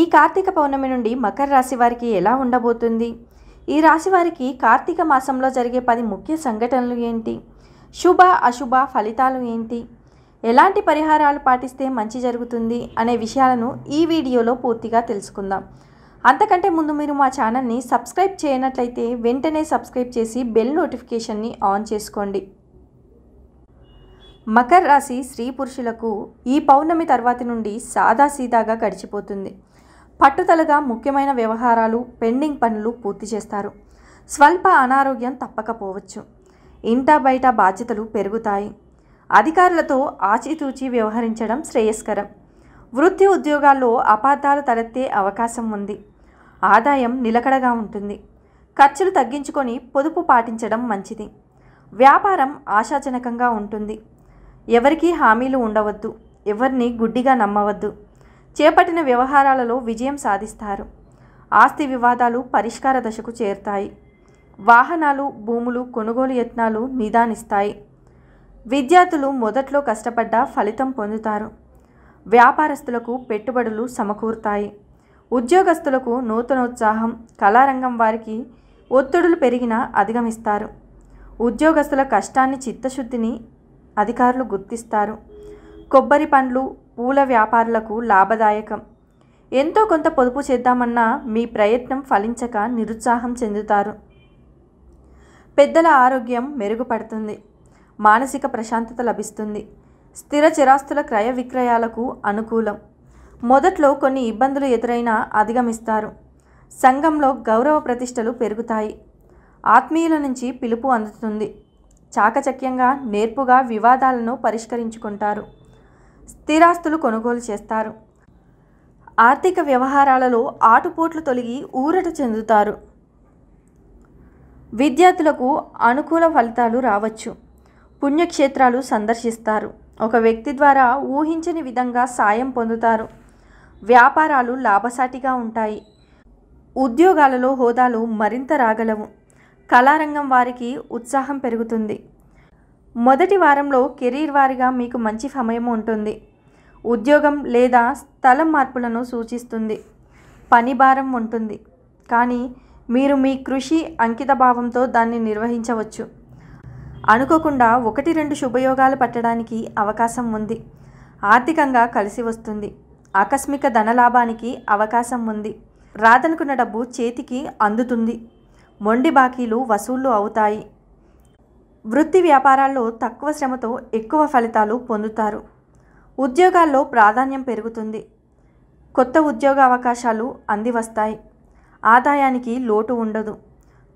ఈ కార్తీక పౌర్ణమి నుండి మకర రాశి వారికి ఎలా ఉండబోతుంది ఈ రాశి వారికి కార్తీక మాసంలో జరిగే పది ముఖ్య సంఘటనలు ఏంటి శుభ అశుభ ఫలితాలు ఏంటి ఎలాంటి పరిహారాలు పాటిస్తే మంచి జరుగుతుంది అనే విషయాలను ఈ వీడియోలో పూర్తిగా తెలుసుకుందాం అంతకంటే ముందు మీరు మా ఛానల్ని సబ్స్క్రైబ్ చేయనట్లయితే వెంటనే సబ్స్క్రైబ్ చేసి బెల్ నోటిఫికేషన్ని ఆన్ చేసుకోండి మకర రాశి స్త్రీ పురుషులకు ఈ పౌర్ణమి తర్వాత నుండి సాదాసీదాగా గడిచిపోతుంది పట్టుదలగా ముఖ్యమైన వ్యవహారాలు పెండింగ్ పనులు పూర్తి చేస్తారు స్వల్ప అనారోగ్యం తప్పకపోవచ్చు ఇంట బయట బాధ్యతలు పెరుగుతాయి అధికారులతో ఆచితూచి వ్యవహరించడం శ్రేయస్కరం వృత్తి ఉద్యోగాల్లో అపార్థాలు తలెత్తే అవకాశం ఉంది ఆదాయం నిలకడగా ఉంటుంది ఖర్చులు తగ్గించుకొని పొదుపు పాటించడం మంచిది వ్యాపారం ఆశాజనకంగా ఉంటుంది ఎవరికీ హామీలు ఉండవద్దు ఎవరిని గుడ్డిగా నమ్మవద్దు చేపట్టిన వ్యవహారాలలో విజయం సాధిస్తారు ఆస్తి వివాదాలు పరిష్కార దశకు చేరుతాయి వాహనాలు భూములు కొనుగోలు యత్నాలు నిదానిస్తాయి విద్యార్థులు మొదట్లో కష్టపడ్డా ఫలితం పొందుతారు వ్యాపారస్తులకు పెట్టుబడులు సమకూరుతాయి ఉద్యోగస్తులకు నూతనోత్సాహం కళారంగం వారికి ఒత్తిడులు పెరిగినా అధిగమిస్తారు ఉద్యోగస్తుల కష్టాన్ని చిత్తశుద్ధిని అధికారులు గుర్తిస్తారు కొబ్బరి పండ్లు పూల వ్యాపారులకు లాభదాయకం ఎంతో కొంత పొదుపు చేద్దామన్నా మీ ప్రయత్నం ఫలించక నిరుత్సాహం చెందుతారు పెద్దల ఆరోగ్యం మెరుగుపడుతుంది మానసిక ప్రశాంతత లభిస్తుంది స్థిర చిరాస్తుల క్రయ విక్రయాలకు అనుకూలం మొదట్లో కొన్ని ఇబ్బందులు ఎదురైనా అధిగమిస్తారు సంఘంలో గౌరవ ప్రతిష్టలు పెరుగుతాయి ఆత్మీయుల నుంచి పిలుపు అందుతుంది చాకచక్యంగా నేర్పుగా వివాదాలను పరిష్కరించుకుంటారు స్థిరాస్తులు కొనుగోలు చేస్తారు ఆర్థిక వ్యవహారాలలో ఆటుపోట్లు తొలగి ఊరట చెందుతారు విద్యార్థులకు అనుకూల ఫలితాలు రావచ్చు పుణ్యక్షేత్రాలు సందర్శిస్తారు ఒక వ్యక్తి ద్వారా ఊహించని విధంగా సాయం పొందుతారు వ్యాపారాలు లాభసాటిగా ఉంటాయి ఉద్యోగాలలో హోదాలు మరింత రాగలవు కళారంగం వారికి ఉత్సాహం పెరుగుతుంది మొదటి వారంలో కెరీర్ వారిగా మీకు మంచి సమయం ఉంటుంది ఉద్యోగం లేదా స్థలం మార్పులను సూచిస్తుంది పని భారం ఉంటుంది కానీ మీరు మీ కృషి అంకిత భావంతో దాన్ని నిర్వహించవచ్చు అనుకోకుండా ఒకటి రెండు శుభయోగాలు పట్టడానికి అవకాశం ఉంది ఆర్థికంగా కలిసి వస్తుంది ఆకస్మిక ధనలాభానికి అవకాశం ఉంది రాదనుకున్న డబ్బు చేతికి అందుతుంది మొండి బాకీలు వసూళ్లు అవుతాయి వృత్తి వ్యాపారాల్లో తక్కువ శ్రమతో ఎక్కువ ఫలితాలు పొందుతారు ఉద్యోగాల్లో ప్రాధాన్యం పెరుగుతుంది కొత్త ఉద్యోగ అవకాశాలు అందివస్తాయి ఆదాయానికి లోటు ఉండదు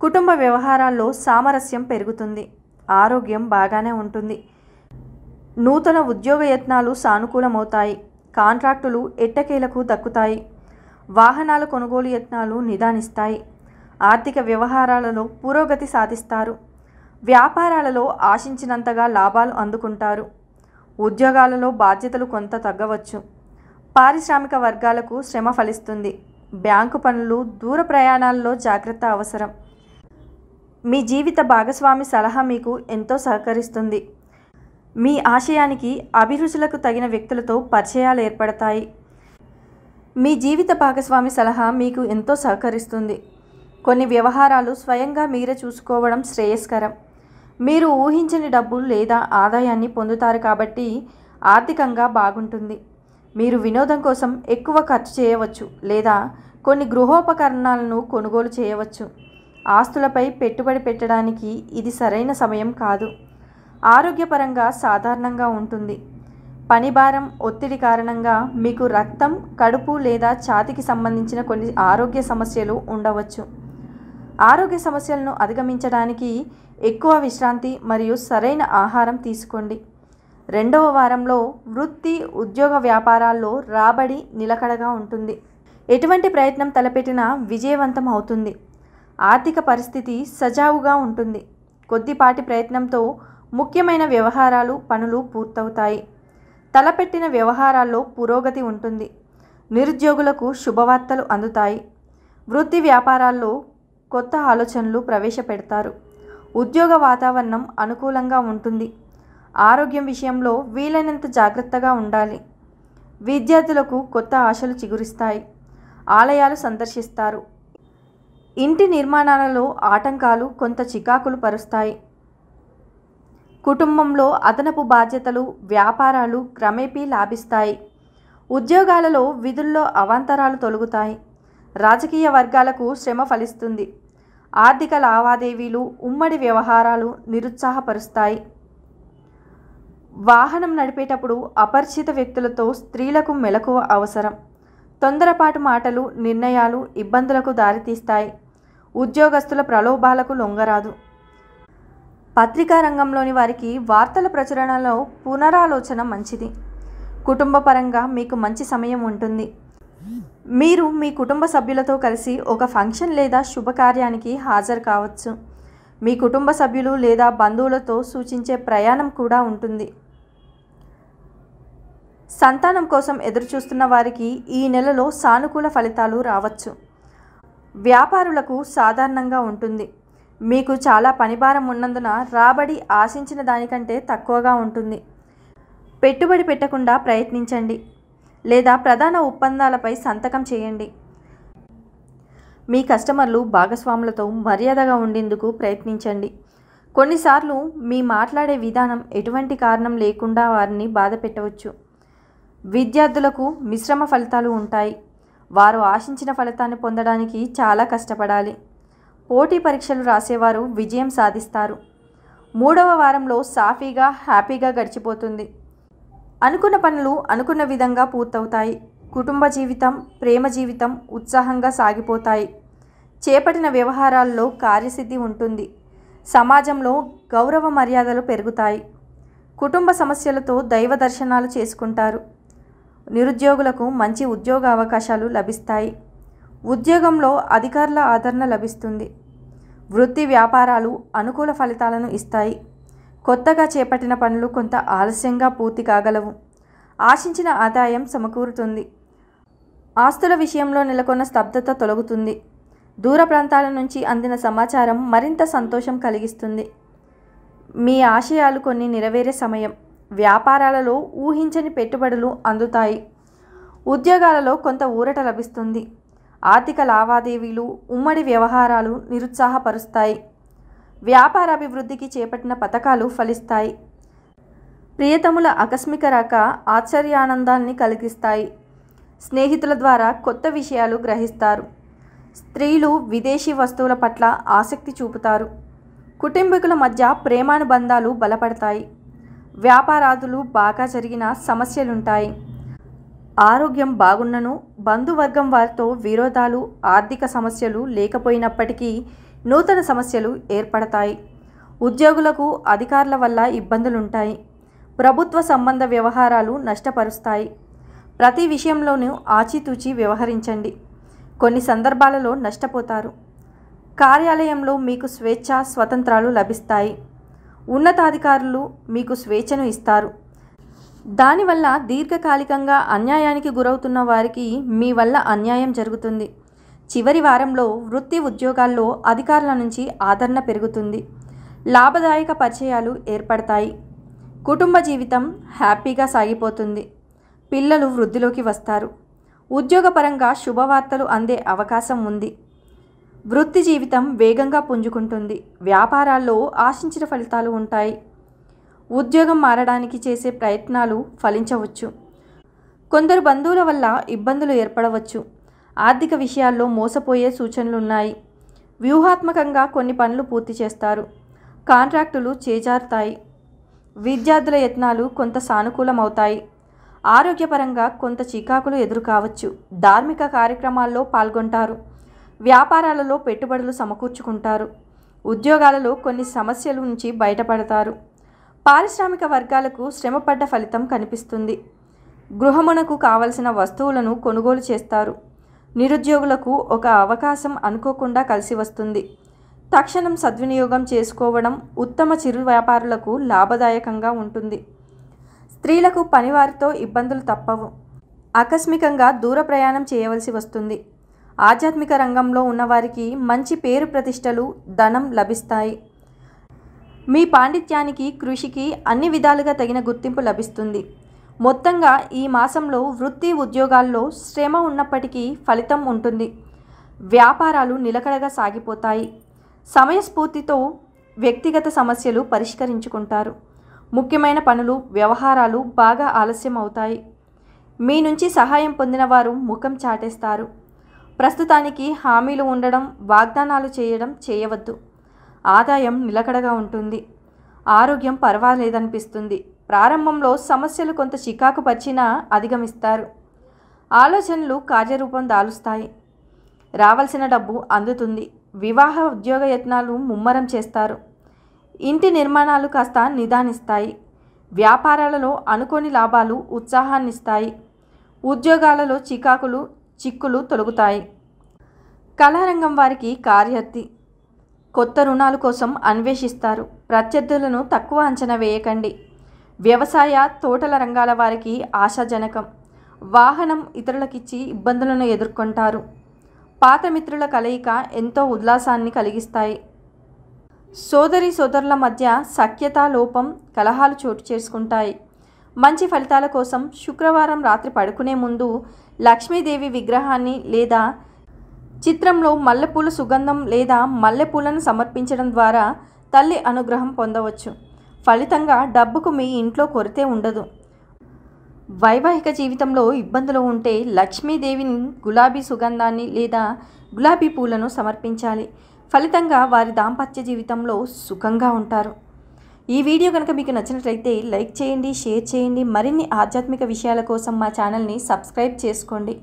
కుటుంబ వ్యవహారాల్లో సామరస్యం పెరుగుతుంది ఆరోగ్యం బాగానే ఉంటుంది నూతన ఉద్యోగ యత్నాలు సానుకూలమవుతాయి కాంట్రాక్టులు ఎట్టకేలకు దక్కుతాయి వాహనాల కొనుగోలు యత్నాలు నిదానిస్తాయి ఆర్థిక వ్యవహారాలలో పురోగతి సాధిస్తారు వ్యాపారాలలో ఆశించినంతగా లాభాలు అందుకుంటారు ఉద్యోగాలలో బాధ్యతలు కొంత తగ్గవచ్చు పారిశ్రామిక వర్గాలకు శ్రమ ఫలిస్తుంది బ్యాంకు పనులు దూర ప్రయాణాల్లో జాగ్రత్త అవసరం మీ జీవిత భాగస్వామి సలహా మీకు ఎంతో సహకరిస్తుంది మీ ఆశయానికి అభిరుచులకు తగిన వ్యక్తులతో పరిచయాలు ఏర్పడతాయి మీ జీవిత భాగస్వామి సలహా మీకు ఎంతో సహకరిస్తుంది కొన్ని వ్యవహారాలు స్వయంగా మీరే చూసుకోవడం శ్రేయస్కరం మీరు ఊహించని డబ్బులు లేదా ఆదాయాన్ని పొందుతారు కాబట్టి ఆర్థికంగా బాగుంటుంది మీరు వినోదం కోసం ఎక్కువ ఖర్చు చేయవచ్చు లేదా కొన్ని గృహోపకరణాలను కొనుగోలు చేయవచ్చు ఆస్తులపై పెట్టుబడి పెట్టడానికి ఇది సరైన సమయం కాదు ఆరోగ్యపరంగా సాధారణంగా ఉంటుంది పనిభారం ఒత్తిడి కారణంగా మీకు రక్తం కడుపు లేదా ఛాతికి సంబంధించిన కొన్ని ఆరోగ్య సమస్యలు ఉండవచ్చు ఆరోగ్య సమస్యలను అధిగమించడానికి ఎక్కువ విశ్రాంతి మరియు సరైన ఆహారం తీసుకోండి రెండవ వారంలో వృత్తి ఉద్యోగ వ్యాపారాల్లో రాబడి నిలకడగా ఉంటుంది ఎటువంటి ప్రయత్నం తలపెట్టినా విజయవంతం అవుతుంది ఆర్థిక పరిస్థితి సజావుగా ఉంటుంది కొద్దిపాటి ప్రయత్నంతో ముఖ్యమైన వ్యవహారాలు పనులు పూర్తవుతాయి తలపెట్టిన వ్యవహారాల్లో పురోగతి ఉంటుంది నిరుద్యోగులకు శుభవార్తలు అందుతాయి వృత్తి వ్యాపారాల్లో కొత్త ఆలోచనలు ప్రవేశపెడతారు ఉద్యోగ వాతావరణం అనుకూలంగా ఉంటుంది ఆరోగ్యం విషయంలో వీలైనంత జాగ్రత్తగా ఉండాలి విద్యార్థులకు కొత్త ఆశలు చిగురిస్తాయి ఆలయాలు సందర్శిస్తారు ఇంటి నిర్మాణాలలో ఆటంకాలు కొంత చికాకులు పరుస్తాయి కుటుంబంలో అదనపు బాధ్యతలు వ్యాపారాలు క్రమేపీ లాభిస్తాయి ఉద్యోగాలలో విధుల్లో అవాంతరాలు తొలుగుతాయి రాజకీయ వర్గాలకు శ్రమ ఫలిస్తుంది ఆర్థిక లావాదేవీలు ఉమ్మడి వ్యవహారాలు నిరుత్సాహపరుస్తాయి వాహనం నడిపేటప్పుడు అపరిచిత వ్యక్తులతో స్త్రీలకు మెలకువ అవసరం తొందరపాటు మాటలు నిర్ణయాలు ఇబ్బందులకు దారితీస్తాయి ఉద్యోగస్తుల ప్రలోభాలకు లొంగరాదు పత్రికా రంగంలోని వారికి వార్తల ప్రచురణలో పునరాలోచన మంచిది కుటుంబపరంగా మీకు మంచి సమయం ఉంటుంది మీరు మీ కుటుంబ సభ్యులతో కలిసి ఒక ఫంక్షన్ లేదా శుభకార్యానికి హాజరు కావచ్చు మీ కుటుంబ సభ్యులు లేదా బంధువులతో సూచించే ప్రయాణం కూడా ఉంటుంది సంతానం కోసం ఎదురుచూస్తున్న వారికి ఈ నెలలో సానుకూల ఫలితాలు రావచ్చు వ్యాపారులకు సాధారణంగా ఉంటుంది మీకు చాలా పనిభారం ఉన్నందున రాబడి ఆశించిన దానికంటే తక్కువగా ఉంటుంది పెట్టుబడి పెట్టకుండా ప్రయత్నించండి లేదా ప్రధాన ఒప్పందాలపై సంతకం చేయండి మీ కస్టమర్లు భాగస్వాములతో మర్యాదగా ఉండేందుకు ప్రయత్నించండి కొన్నిసార్లు మీ మాట్లాడే విధానం ఎటువంటి కారణం లేకుండా వారిని బాధ పెట్టవచ్చు విద్యార్థులకు మిశ్రమ ఫలితాలు ఉంటాయి వారు ఆశించిన ఫలితాన్ని పొందడానికి చాలా కష్టపడాలి పోటీ పరీక్షలు రాసేవారు విజయం సాధిస్తారు మూడవ వారంలో సాఫీగా హ్యాపీగా గడిచిపోతుంది అనుకున్న పనులు అనుకున్న విధంగా పూర్తవుతాయి కుటుంబ జీవితం ప్రేమ జీవితం ఉత్సాహంగా సాగిపోతాయి చేపట్టిన వ్యవహారాల్లో కార్యసిద్ధి ఉంటుంది సమాజంలో గౌరవ మర్యాదలు పెరుగుతాయి కుటుంబ సమస్యలతో దైవ దర్శనాలు చేసుకుంటారు నిరుద్యోగులకు మంచి ఉద్యోగ అవకాశాలు లభిస్తాయి ఉద్యోగంలో అధికారుల ఆదరణ లభిస్తుంది వృత్తి వ్యాపారాలు అనుకూల ఫలితాలను ఇస్తాయి కొత్తగా చేపట్టిన పనులు కొంత ఆలస్యంగా పూర్తి కాగలవు ఆశించిన ఆదాయం సమకూరుతుంది ఆస్తుల విషయంలో నెలకొన్న స్తబ్దత తొలగుతుంది దూర ప్రాంతాల నుంచి అందిన సమాచారం మరింత సంతోషం కలిగిస్తుంది మీ ఆశయాలు కొన్ని నెరవేరే సమయం వ్యాపారాలలో ఊహించని పెట్టుబడులు అందుతాయి ఉద్యోగాలలో కొంత ఊరట లభిస్తుంది ఆర్థిక లావాదేవీలు ఉమ్మడి వ్యవహారాలు నిరుత్సాహపరుస్తాయి వ్యాపారాభివృద్ధికి చేపట్టిన పథకాలు ఫలిస్తాయి ప్రియతముల ఆకస్మిక రాక ఆశ్చర్యానందాన్ని కలిగిస్తాయి స్నేహితుల ద్వారా కొత్త విషయాలు గ్రహిస్తారు స్త్రీలు విదేశీ వస్తువుల పట్ల ఆసక్తి చూపుతారు కుటుంబీకుల మధ్య ప్రేమానుబంధాలు బలపడతాయి వ్యాపారాదులు బాగా జరిగిన సమస్యలుంటాయి ఆరోగ్యం బాగున్నను బంధువర్గం వారితో విరోధాలు ఆర్థిక సమస్యలు లేకపోయినప్పటికీ నూతన సమస్యలు ఏర్పడతాయి ఉద్యోగులకు అధికారుల వల్ల ఇబ్బందులుంటాయి ప్రభుత్వ సంబంధ వ్యవహారాలు నష్టపరుస్తాయి ప్రతి విషయంలోనూ ఆచితూచి వ్యవహరించండి కొన్ని సందర్భాలలో నష్టపోతారు కార్యాలయంలో మీకు స్వేచ్ఛ స్వతంత్రాలు లభిస్తాయి ఉన్నతాధికారులు మీకు స్వేచ్ఛను ఇస్తారు దానివల్ల దీర్ఘకాలికంగా అన్యాయానికి గురవుతున్న వారికి మీ వల్ల అన్యాయం జరుగుతుంది చివరి వారంలో వృత్తి ఉద్యోగాల్లో అధికారుల నుంచి ఆదరణ పెరుగుతుంది లాభదాయక పరిచయాలు ఏర్పడతాయి కుటుంబ జీవితం హ్యాపీగా సాగిపోతుంది పిల్లలు వృద్ధిలోకి వస్తారు ఉద్యోగపరంగా శుభవార్తలు అందే అవకాశం ఉంది వృత్తి జీవితం వేగంగా పుంజుకుంటుంది వ్యాపారాల్లో ఆశించిన ఫలితాలు ఉంటాయి ఉద్యోగం మారడానికి చేసే ప్రయత్నాలు ఫలించవచ్చు కొందరు బంధువుల వల్ల ఇబ్బందులు ఏర్పడవచ్చు ఆర్థిక విషయాల్లో మోసపోయే సూచనలున్నాయి వ్యూహాత్మకంగా కొన్ని పనులు పూర్తి చేస్తారు కాంట్రాక్టులు చేజారుతాయి విద్యార్థుల యత్నాలు కొంత సానుకూలమవుతాయి ఆరోగ్యపరంగా కొంత చికాకులు ఎదురు కావచ్చు ధార్మిక కార్యక్రమాల్లో పాల్గొంటారు వ్యాపారాలలో పెట్టుబడులు సమకూర్చుకుంటారు ఉద్యోగాలలో కొన్ని సమస్యల నుంచి బయటపడతారు పారిశ్రామిక వర్గాలకు శ్రమపడ్డ ఫలితం కనిపిస్తుంది గృహమునకు కావలసిన వస్తువులను కొనుగోలు చేస్తారు నిరుద్యోగులకు ఒక అవకాశం అనుకోకుండా కలిసి వస్తుంది తక్షణం సద్వినియోగం చేసుకోవడం ఉత్తమ చిరు వ్యాపారులకు లాభదాయకంగా ఉంటుంది స్త్రీలకు పనివారితో ఇబ్బందులు తప్పవు ఆకస్మికంగా దూర ప్రయాణం చేయవలసి వస్తుంది ఆధ్యాత్మిక రంగంలో ఉన్నవారికి మంచి పేరు ప్రతిష్టలు ధనం లభిస్తాయి మీ పాండిత్యానికి కృషికి అన్ని విధాలుగా తగిన గుర్తింపు లభిస్తుంది మొత్తంగా ఈ మాసంలో వృత్తి ఉద్యోగాల్లో శ్రమ ఉన్నప్పటికీ ఫలితం ఉంటుంది వ్యాపారాలు నిలకడగా సాగిపోతాయి సమయస్ఫూర్తితో వ్యక్తిగత సమస్యలు పరిష్కరించుకుంటారు ముఖ్యమైన పనులు వ్యవహారాలు బాగా ఆలస్యం అవుతాయి మీ నుంచి సహాయం పొందిన వారు ముఖం చాటేస్తారు ప్రస్తుతానికి హామీలు ఉండడం వాగ్దానాలు చేయడం చేయవద్దు ఆదాయం నిలకడగా ఉంటుంది ఆరోగ్యం పర్వాలేదనిపిస్తుంది ప్రారంభంలో సమస్యలు కొంత చికాకు పరిచినా అధిగమిస్తారు ఆలోచనలు కార్యరూపం దాలుస్తాయి రావాల్సిన డబ్బు అందుతుంది వివాహ ఉద్యోగ యత్నాలు ముమ్మరం చేస్తారు ఇంటి నిర్మాణాలు కాస్త నిదానిస్తాయి వ్యాపారాలలో అనుకోని లాభాలు ఉత్సాహాన్నిస్తాయి ఉద్యోగాలలో చికాకులు చిక్కులు తొలగుతాయి కళారంగం వారికి కార్యర్థి కొత్త రుణాల కోసం అన్వేషిస్తారు ప్రత్యర్థులను తక్కువ అంచనా వేయకండి వ్యవసాయ తోటల రంగాల వారికి ఆశాజనకం వాహనం ఇతరులకిచ్చి ఇబ్బందులను ఎదుర్కొంటారు పాత మిత్రుల కలయిక ఎంతో ఉల్లాసాన్ని కలిగిస్తాయి సోదరి సోదరుల మధ్య సఖ్యత లోపం కలహాలు చోటు చేసుకుంటాయి మంచి ఫలితాల కోసం శుక్రవారం రాత్రి పడుకునే ముందు లక్ష్మీదేవి విగ్రహాన్ని లేదా చిత్రంలో మల్లెపూల సుగంధం లేదా మల్లెపూలను సమర్పించడం ద్వారా తల్లి అనుగ్రహం పొందవచ్చు ఫలితంగా డబ్బుకు మీ ఇంట్లో కొరతే ఉండదు వైవాహిక జీవితంలో ఇబ్బందులు ఉంటే లక్ష్మీదేవిని గులాబీ సుగంధాన్ని లేదా గులాబీ పూలను సమర్పించాలి ఫలితంగా వారి దాంపత్య జీవితంలో సుఖంగా ఉంటారు ఈ వీడియో కనుక మీకు నచ్చినట్లయితే లైక్ చేయండి షేర్ చేయండి మరిన్ని ఆధ్యాత్మిక విషయాల కోసం మా ఛానల్ని సబ్స్క్రైబ్ చేసుకోండి